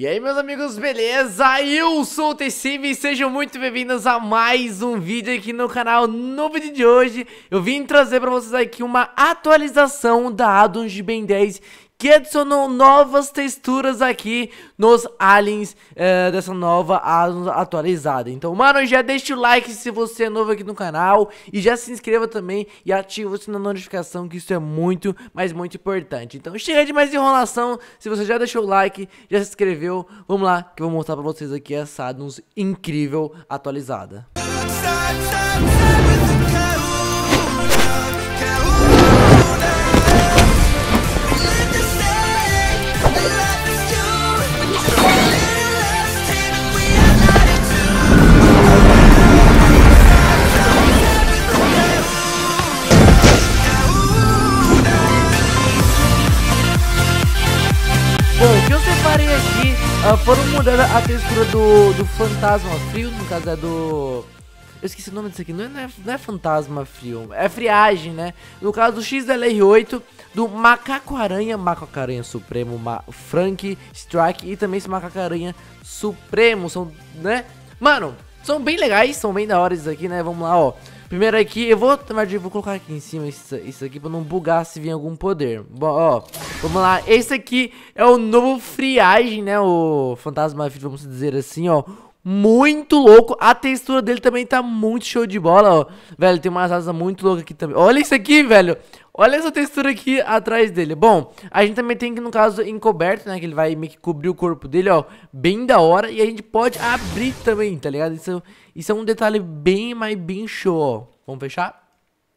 E aí meus amigos, beleza? Eu sou o TCV e sejam muito bem-vindos a mais um vídeo aqui no canal No vídeo de hoje eu vim trazer pra vocês aqui uma atualização da Addons de Ben 10 que adicionou novas texturas aqui nos aliens eh, dessa nova atualizada. Então, mano, já deixa o like se você é novo aqui no canal e já se inscreva também e ativa o sino da notificação que isso é muito, mas muito importante. Então, chega de mais enrolação, se você já deixou o like, já se inscreveu, vamos lá que eu vou mostrar pra vocês aqui essa nos incrível atualizada. Música uh, foram mudando a textura do, do fantasma frio, no caso é do... Eu esqueci o nome disso aqui, não é, não é, não é fantasma frio, é friagem, né? No caso do XLR8, do Macaco-Aranha, Macaco-Aranha Supremo, Ma Frank Strike e também esse Macaco-Aranha Supremo, são, né? Mano, são bem legais, são bem da hora isso aqui, né? Vamos lá, ó. Primeiro aqui, eu vou, na vou colocar aqui em cima isso, isso aqui pra não bugar se vir algum poder. ó, vamos lá. Esse aqui é o novo friagem, né? O fantasma, vamos dizer assim, ó. Muito louco. A textura dele também tá muito show de bola, ó. Velho, tem umas asas muito loucas aqui também. Olha isso aqui, velho. Olha essa textura aqui atrás dele. Bom, a gente também tem que, no caso, encoberto, né? Que ele vai meio que cobrir o corpo dele, ó. Bem da hora. E a gente pode abrir também, tá ligado? Isso, isso é um detalhe bem, mas bem show, ó. Vamos fechar?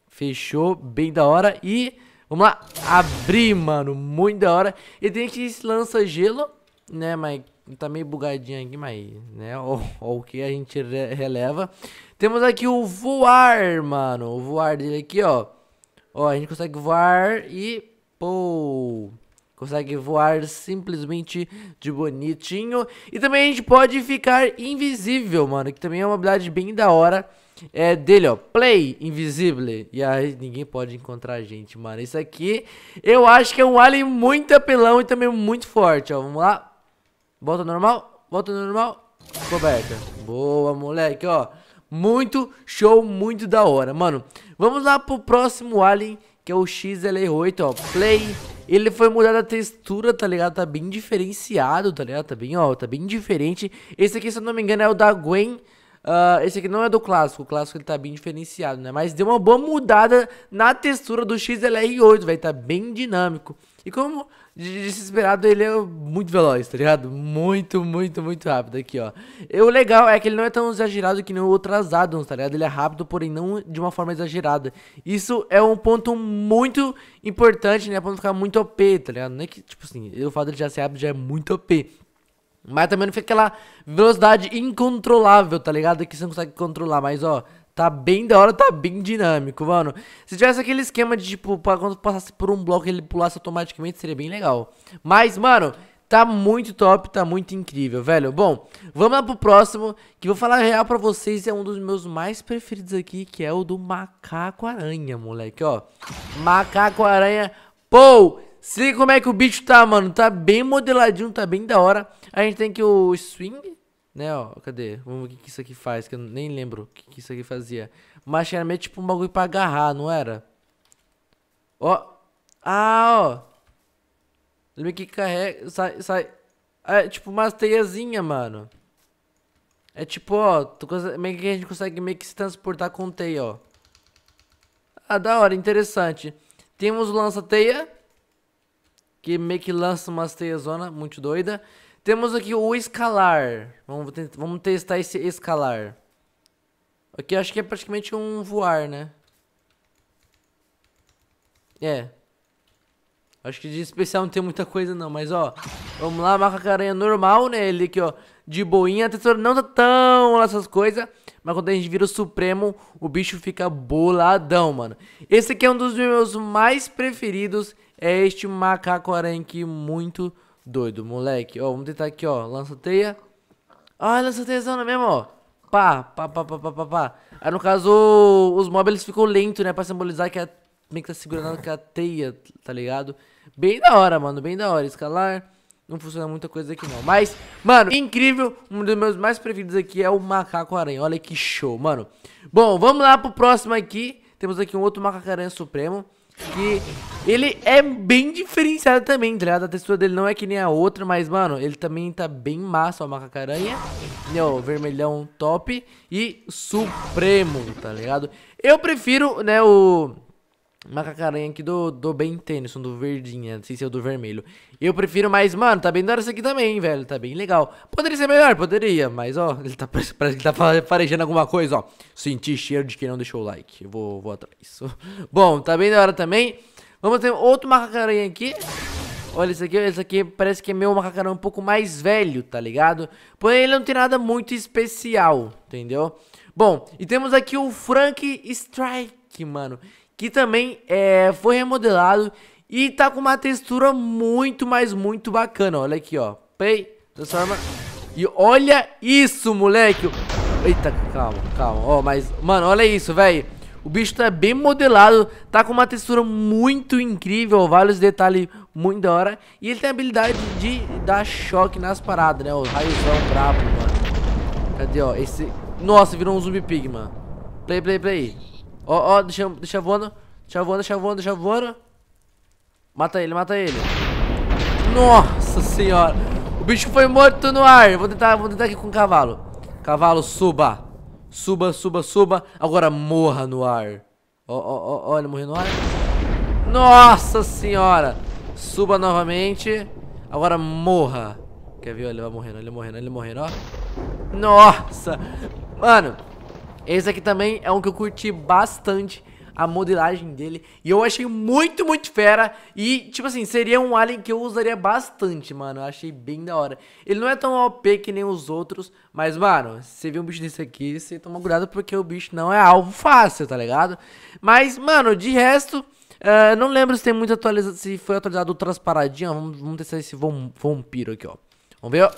Fechou. Bem da hora. E... Vamos lá, abrir, mano, muito da hora. E tem que lança gelo, né, mas tá meio bugadinho aqui, mas, né, o, o que a gente releva. Temos aqui o voar, mano, o voar dele aqui, ó. Ó, a gente consegue voar e... Pô! Consegue voar simplesmente de bonitinho. E também a gente pode ficar invisível, mano. Que também é uma habilidade bem da hora. É dele, ó. Play invisível. E aí ninguém pode encontrar a gente, mano. Isso aqui eu acho que é um alien muito apelão e também muito forte, ó. Vamos lá. Volta normal. Volta normal. Coberta. Boa, moleque, ó. Muito show, muito da hora, mano. Vamos lá pro próximo Alien, que é o XLR8, ó. Play. Ele foi mudado a textura, tá ligado? Tá bem diferenciado, tá ligado? Tá bem, ó, tá bem diferente. Esse aqui, se eu não me engano, é o da Gwen. Uh, esse aqui não é do clássico, o clássico ele tá bem diferenciado, né? Mas deu uma boa mudada na textura do XLR8, velho, tá bem dinâmico. E como desesperado, ele é muito veloz, tá ligado? Muito, muito, muito rápido aqui, ó. E o legal é que ele não é tão exagerado que nem outras addons, tá ligado? Ele é rápido, porém não de uma forma exagerada. Isso é um ponto muito importante, né? Pra não ficar muito OP, tá ligado? Não é que, tipo assim, o fato de já ser rápido já é muito OP. Mas também não fica aquela velocidade incontrolável, tá ligado? Que você não consegue controlar. Mas, ó, Tá bem da hora, tá bem dinâmico, mano. Se tivesse aquele esquema de, tipo, pra quando passasse por um bloco ele pulasse automaticamente, seria bem legal. Mas, mano, tá muito top, tá muito incrível, velho. Bom, vamos lá pro próximo, que vou falar real pra vocês, é um dos meus mais preferidos aqui, que é o do macaco-aranha, moleque, ó. Macaco-aranha, pô! Se liga como é que o bicho tá, mano. Tá bem modeladinho, tá bem da hora. A gente tem que o swing, né, ó, cadê? Vamos ver o que, que isso aqui faz, que eu nem lembro o que, que isso aqui fazia. Mas era meio tipo um bagulho pra agarrar, não era? Ó, ah, ó. meio que carrega, sai, sai. É tipo umas teiazinha, mano. É tipo, ó, tu, meio que a gente consegue meio que se transportar com teia, ó. Ah, da hora, interessante. Temos lança-teia que meio que lança umas teiazona muito doida. Temos aqui o escalar. Vamos, tentar, vamos testar esse escalar. Aqui acho que é praticamente um voar, né? É. Acho que de especial não tem muita coisa não, mas ó. Vamos lá, macacaranha normal, né? Ele aqui, ó. De boinha. A textura não tá tão lá essas coisas. Mas quando a gente vira o Supremo, o bicho fica boladão, mano. Esse aqui é um dos meus mais preferidos. É este macaco aranha aqui muito doido, moleque. Ó, vamos tentar aqui, ó. Lança teia. Ah, lança teiazona mesmo, ó. Pá, pá, pá, pá, pá, pá, pá. Aí no caso, os móveis ficam lentos, né? Pra simbolizar que a. Meio que tá segurando com a teia, tá ligado? Bem da hora, mano. Bem da hora. Escalar. Não funciona muita coisa aqui não. Mas, mano, incrível. Um dos meus mais preferidos aqui é o macaco aranha. Olha que show, mano. Bom, vamos lá pro próximo aqui. Temos aqui um outro macaco aranha supremo que ele é bem diferenciado também, tá ligado? A textura dele não é que nem a outra, mas, mano, ele também tá bem massa, ó, macacaranha. Né, ó, vermelhão top e supremo, tá ligado? Eu prefiro, né, o... Macacaranha aqui do, do Ben Tennyson, do verdinha, não sei se é o do vermelho. Eu prefiro mais, mano, tá bem da hora esse aqui também, velho, tá bem legal. Poderia ser melhor, poderia, mas ó, ele tá, parece que tá farejando alguma coisa, ó. Senti cheiro de quem não deixou o like, eu vou, vou atrás. Bom, tá bem da hora também. Vamos ter outro macacaranha aqui. Olha esse aqui, esse aqui parece que é meu macacarão um pouco mais velho, tá ligado? Porém ele não tem nada muito especial, entendeu? Bom, e temos aqui o Frank Strike, mano que também é, foi remodelado e tá com uma textura muito, mas muito bacana. Olha aqui, ó. Play, transforma. E olha isso, moleque. Eita, calma, calma. Ó, mas, mano, olha isso, velho. O bicho tá bem modelado, tá com uma textura muito incrível, vários detalhes muito da hora. E ele tem a habilidade de dar choque nas paradas, né? O raiozão brabo, mano. Cadê, ó? Esse... Nossa, virou um zumbi pig, mano. Play, play, play. Ó, ó, deixa, deixa voando. Deixa voando, deixa voando, deixa voando. Mata ele, mata ele. Nossa senhora. O bicho foi morto no ar. Vou tentar, vou tentar aqui com o cavalo. Cavalo, suba. Suba, suba, suba. Agora morra no ar. Ó, ó, ó, ele morreu no ar. Nossa senhora. Suba novamente. Agora morra. Quer ver? Ele vai morrendo, ele morrendo, ele morrendo, ó. Nossa. Mano. Esse aqui também é um que eu curti bastante a modelagem dele. E eu achei muito, muito fera. E, tipo assim, seria um alien que eu usaria bastante, mano. Eu achei bem da hora. Ele não é tão OP que nem os outros. Mas, mano, você vê um bicho desse aqui, você toma cuidado porque o bicho não é alvo fácil, tá ligado? Mas, mano, de resto... Uh, não lembro se tem muito atualizado, se foi atualizado outras paradinhas. Vamos, vamos testar esse vampiro aqui, ó. Vamos ver, ó.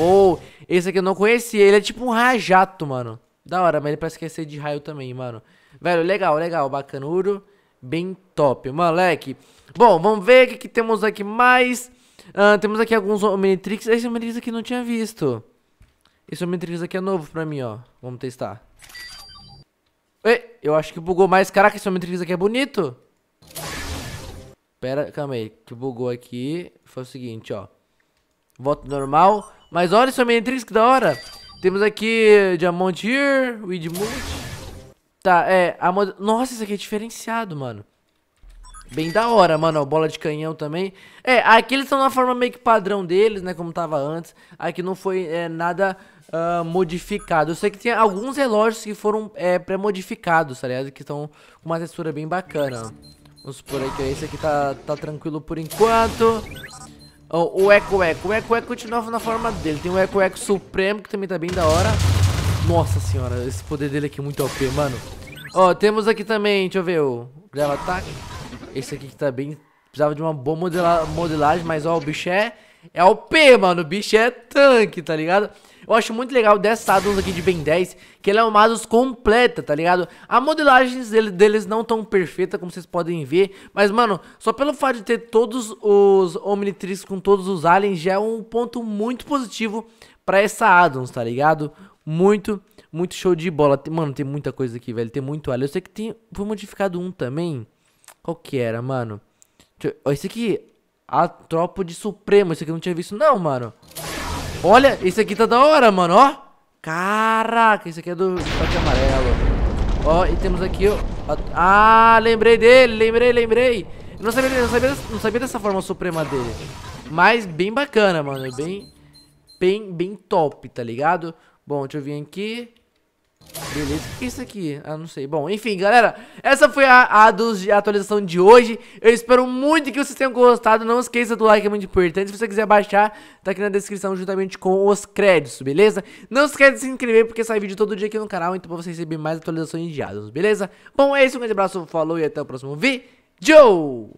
Oh, esse aqui eu não conheci. Ele é tipo um rajato, mano. Da hora, mas ele parece que é ser de raio também, mano. Velho, legal, legal, bacanuro. Bem top, moleque. Bom, vamos ver o que, que temos aqui mais. Uh, temos aqui alguns Omnitrix. Esse Omnitrix aqui não tinha visto. Esse Omnitrix aqui é novo pra mim, ó. Vamos testar. Ei, eu acho que bugou mais. Caraca, esse Omnitrix aqui é bonito. Pera, calma aí. Que bugou aqui foi o seguinte, ó. Voto normal. Mas olha esse Omnitrix, que da hora. Temos aqui Diamond Here, Widmood. Tá, é, a mod... Nossa, isso aqui é diferenciado, mano. Bem da hora, mano, ó, bola de canhão também. É, aqui eles estão na forma meio que padrão deles, né, como tava antes. Aqui não foi é, nada uh, modificado. Eu sei que tem alguns relógios que foram é, pré-modificados, tá ligado? Que estão com uma textura bem bacana. Vamos supor aí que esse aqui tá, tá tranquilo por enquanto. O, o Eco Eco. O Eco Eco continua na forma dele. Tem o Eco Eco Supremo, que também tá bem da hora. Nossa senhora, esse poder dele aqui é muito OP, mano. Ó, temos aqui também, deixa eu ver, o Grava Ataque. Esse aqui que tá bem... Precisava de uma boa modela modelagem, mas ó, o bicho é... É OP, mano. O bicho é tanque, tá ligado? Eu acho muito legal dessa Addons aqui de Ben 10, que ele é uma Addons completa, tá ligado? A modelagem deles não tão perfeita como vocês podem ver, mas mano, só pelo fato de ter todos os Omnitrix com todos os aliens já é um ponto muito positivo pra essa Addons, tá ligado? Muito, muito show de bola. Mano, tem muita coisa aqui, velho, tem muito alien. Eu sei que tem, foi modificado um também, qual que era, mano? Esse aqui, a tropa de Supremo, esse aqui eu não tinha visto não, mano. Olha, esse aqui tá da hora, mano, ó. Caraca, esse aqui é do choque amarelo. Ó, e temos aqui, ó. Ah, lembrei dele, lembrei, lembrei. não sabia, não sabia, não sabia dessa forma suprema dele. Mas bem bacana, mano. Bem, bem, bem top, tá ligado? Bom, deixa eu vir aqui. Beleza, o que é isso aqui? Ah, não sei. Bom, enfim, galera, essa foi a, a, dos, a atualização de hoje. Eu espero muito que vocês tenham gostado. Não esqueça do like, é muito importante. Se você quiser baixar, tá aqui na descrição juntamente com os créditos, beleza? Não esqueça de se inscrever, porque sai vídeo todo dia aqui no canal, então pra você receber mais atualizações diárias, beleza? Bom, é isso, um grande abraço, falou e até o próximo vídeo!